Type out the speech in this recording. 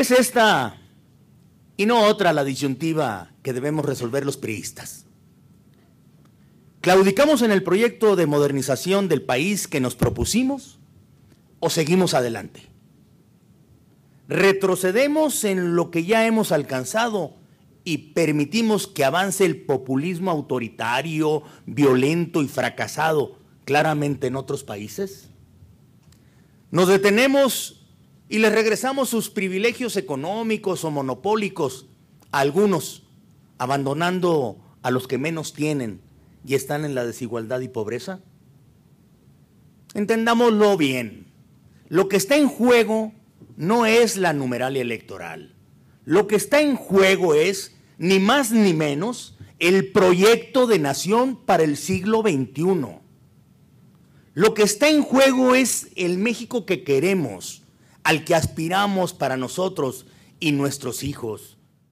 Es esta y no otra la disyuntiva que debemos resolver los priistas. ¿Claudicamos en el proyecto de modernización del país que nos propusimos o seguimos adelante? ¿Retrocedemos en lo que ya hemos alcanzado y permitimos que avance el populismo autoritario, violento y fracasado claramente en otros países? ¿Nos detenemos y les regresamos sus privilegios económicos o monopólicos, a algunos, abandonando a los que menos tienen y están en la desigualdad y pobreza? Entendámoslo bien. Lo que está en juego no es la numeral electoral. Lo que está en juego es, ni más ni menos, el proyecto de nación para el siglo XXI. Lo que está en juego es el México que queremos, al que aspiramos para nosotros y nuestros hijos.